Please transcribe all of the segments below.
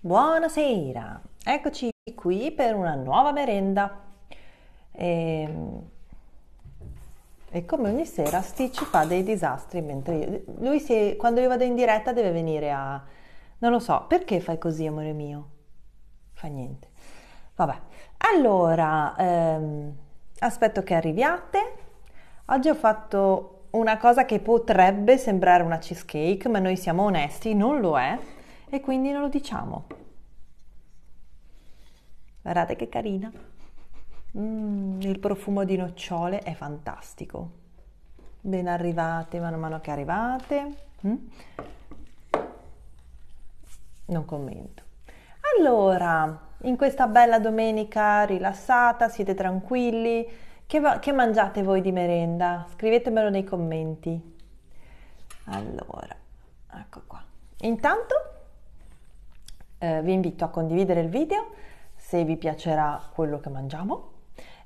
Buonasera, eccoci qui per una nuova merenda. E, ehm, e come ogni sera Stitch fa dei disastri mentre io... Lui se, quando io vado in diretta deve venire a... Non lo so, perché fai così amore mio? Fa niente. Vabbè, allora, ehm, aspetto che arriviate. Oggi ho fatto una cosa che potrebbe sembrare una cheesecake, ma noi siamo onesti, non lo è e quindi non lo diciamo. Guardate che carina. Mm, il profumo di nocciole è fantastico. Ben arrivate, man mano che arrivate. Mm? Non commento. Allora, in questa bella domenica rilassata, siete tranquilli? Che, va- che, mangiate voi di merenda? Scrivetemelo nei commenti. Allora, ecco qua. Intanto eh, vi invito a condividere il video se vi piacerà quello che mangiamo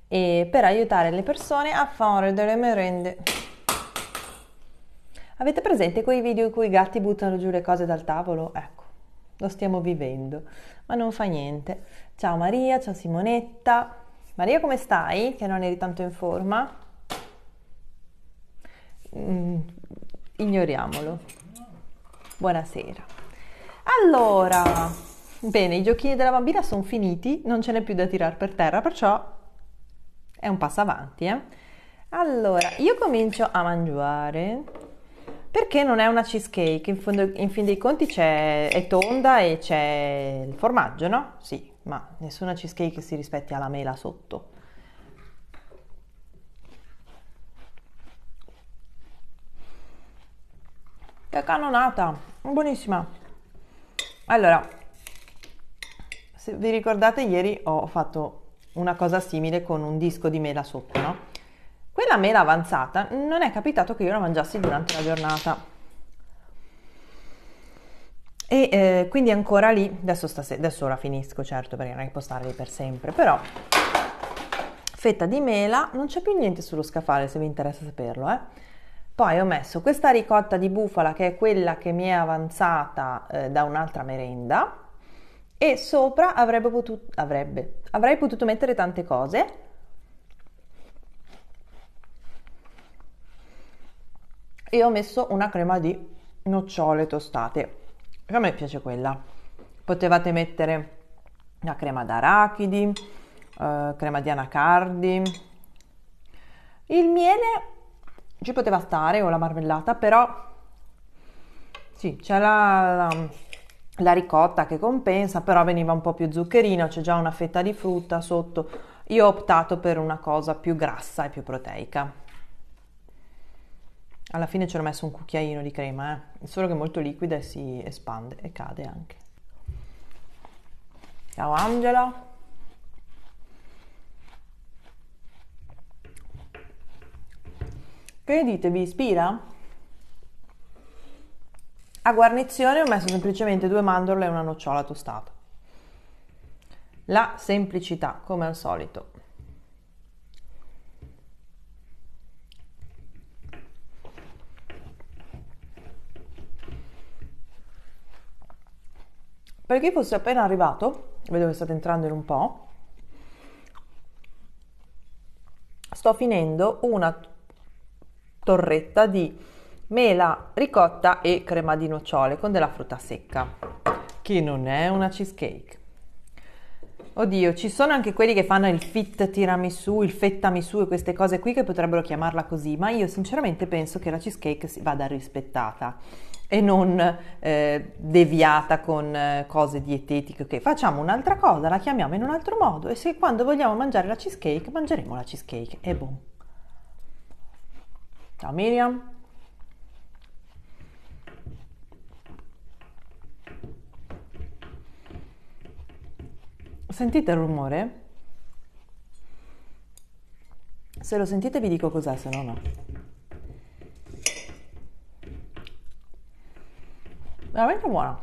e per aiutare le persone a fare delle merende. Avete presente quei video in cui i gatti buttano giù le cose dal tavolo? Ecco, lo stiamo vivendo, ma non fa niente. Ciao Maria, ciao Simonetta. Maria come stai? Che non eri tanto in forma? Mm, ignoriamolo. Buonasera. Allora, bene, i giochini della bambina sono finiti, non ce n'è più da tirare per terra, perciò è un passo avanti. Eh? Allora, io comincio a mangiare perché non è una cheesecake, in, fondo, in fin dei conti è tonda e c'è il formaggio, no? Sì, ma nessuna cheesecake si rispetti alla mela sotto. Che canonata, buonissima! Allora, se vi ricordate ieri ho fatto una cosa simile con un disco di mela sotto, no? Quella mela avanzata non è capitato che io la mangiassi durante la giornata. E eh, quindi ancora lì, adesso, stase- adesso la finisco certo perché non è che può stare lì per sempre, però fetta di mela, non c'è più niente sullo scaffale se vi interessa saperlo, eh? Poi ho messo questa ricotta di bufala che è quella che mi è avanzata eh, da un'altra merenda e sopra avrebbe potuto, avrebbe, avrei potuto mettere tante cose. E ho messo una crema di nocciole tostate, a me piace quella. Potevate mettere una crema d'arachidi, eh, crema di anacardi. Il miele ci poteva stare o la marmellata, però sì, c'è la, la, la, ricotta che compensa, però veniva un po' più zuccherina, c'è già una fetta di frutta sotto. Io ho optato per una cosa più grassa e più proteica. Alla fine ci ho messo un cucchiaino di crema, eh? solo che è molto liquida e si espande e cade anche. Ciao Angela! Che Vi ispira? A guarnizione ho messo semplicemente due mandorle e una nocciola tostata. La semplicità, come al solito. Per chi fosse appena arrivato, vedo che state entrando in un po', sto finendo una torretta di mela, ricotta e crema di nocciole con della frutta secca, che non è una cheesecake. Oddio, ci sono anche quelli che fanno il fit tiramisù, il fetta misù e queste cose qui che potrebbero chiamarla così, ma io sinceramente penso che la cheesecake vada rispettata e non eh, deviata con eh, cose dietetiche. Okay. Facciamo un'altra cosa, la chiamiamo in un altro modo e se quando vogliamo mangiare la cheesecake, mangeremo la cheesecake. È buono. Ciao Miriam. Sentite il rumore? Se lo sentite vi dico cos'è, se no no. Veramente buona.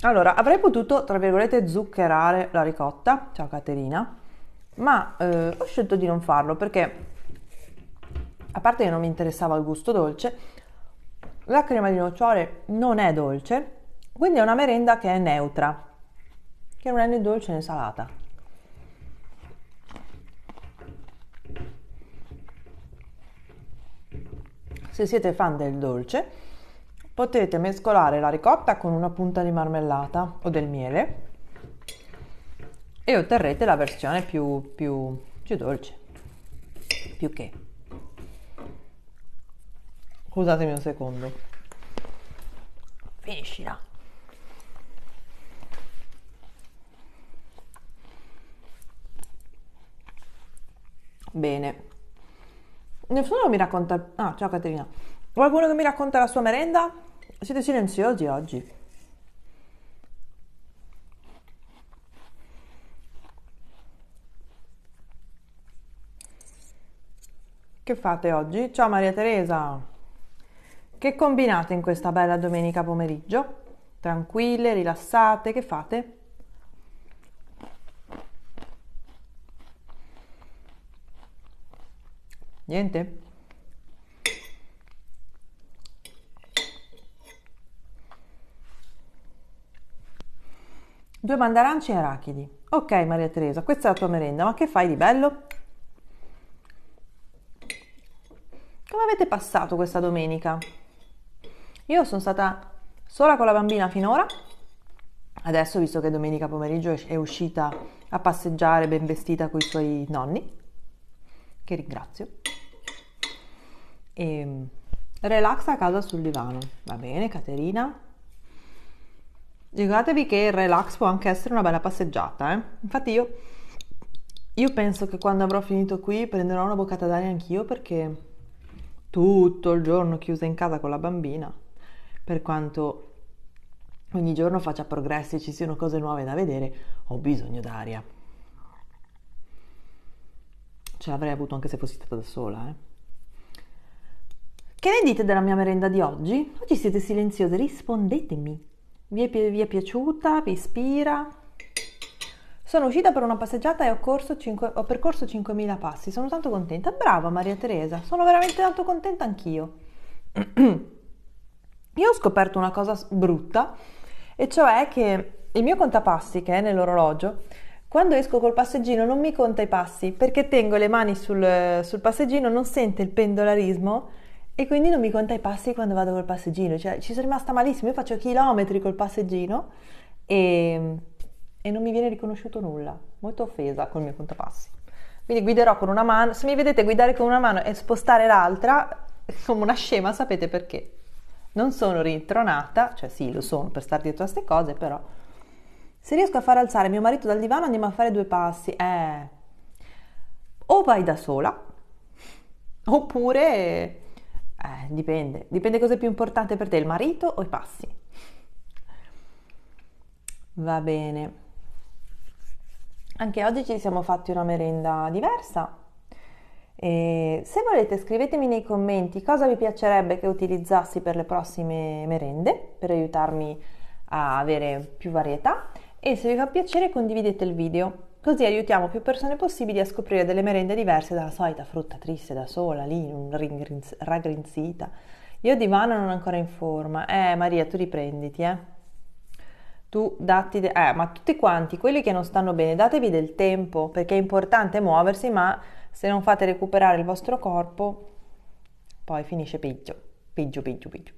Allora, avrei potuto, tra virgolette, zuccherare la ricotta. Ciao Caterina ma eh, ho scelto di non farlo perché a parte che non mi interessava il gusto dolce, la crema di nocciole non è dolce, quindi è una merenda che è neutra, che non è né dolce né salata. Se siete fan del dolce, potete mescolare la ricotta con una punta di marmellata o del miele e otterrete la versione più, più, più dolce, più che. Scusatemi un secondo. Finiscila. Bene. Nessuno mi racconta... Ah, ciao Caterina. Qualcuno che mi racconta la sua merenda? Siete silenziosi oggi. Che fate oggi? Ciao Maria Teresa! Che combinate in questa bella domenica pomeriggio? Tranquille, rilassate, che fate? Niente? Due mandaranci e arachidi. Ok Maria Teresa, questa è la tua merenda, ma che fai di bello? avete passato questa domenica? Io sono stata sola con la bambina finora, adesso visto che domenica pomeriggio è uscita a passeggiare ben vestita con i suoi nonni, che ringrazio, e ehm, relax a casa sul divano. Va bene, Caterina? Ricordatevi che il relax può anche essere una bella passeggiata, eh? Infatti io, io penso che quando avrò finito qui prenderò una boccata d'aria anch'io perché tutto il giorno chiusa in casa con la bambina, per quanto ogni giorno faccia progressi, e ci siano cose nuove da vedere, ho bisogno d'aria. Ce cioè, l'avrei avuto anche se fossi stata da sola, eh. Che ne dite della mia merenda di oggi? Oggi siete silenziose, rispondetemi. Vi è, vi è piaciuta? Vi ispira? Sono uscita per una passeggiata e ho, 5, ho percorso 5.000 passi. Sono tanto contenta. Brava Maria Teresa, sono veramente tanto contenta anch'io. Io ho scoperto una cosa brutta, e cioè che il mio contapassi, che è nell'orologio, quando esco col passeggino non mi conta i passi, perché tengo le mani sul, sul passeggino, non sente il pendolarismo e quindi non mi conta i passi quando vado col passeggino. Cioè, ci sono rimasta malissimo, io faccio chilometri col passeggino e ehm, e non mi viene riconosciuto nulla. Molto offesa col mio contapassi. Quindi guiderò con una mano, se mi vedete guidare con una mano e spostare l'altra come una scema, sapete perché. Non sono rintronata, cioè sì, lo sono per star dietro a queste cose, però se riesco a far alzare mio marito dal divano andiamo a fare due passi. Eh o vai da sola oppure eh, dipende, dipende cosa è più importante per te, il marito o i passi. Va bene. Anche oggi ci siamo fatti una merenda diversa. E se volete scrivetemi nei commenti cosa vi piacerebbe che utilizzassi per le prossime merende, per aiutarmi a avere più varietà e se vi fa piacere condividete il video, così aiutiamo più persone possibili a scoprire delle merende diverse dalla solita frutta triste da sola, lì raggrinzita. Io divano non ancora in forma. Eh Maria, tu riprenditi, eh tu datti, de- eh, ma tutti quanti, quelli che non stanno bene, datevi del tempo perché è importante muoversi, ma se non fate recuperare il vostro corpo, poi finisce peggio, peggio, peggio, peggio.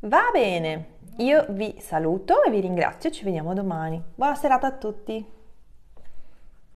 Va bene, io vi saluto e vi ringrazio, ci vediamo domani. Buona serata a tutti!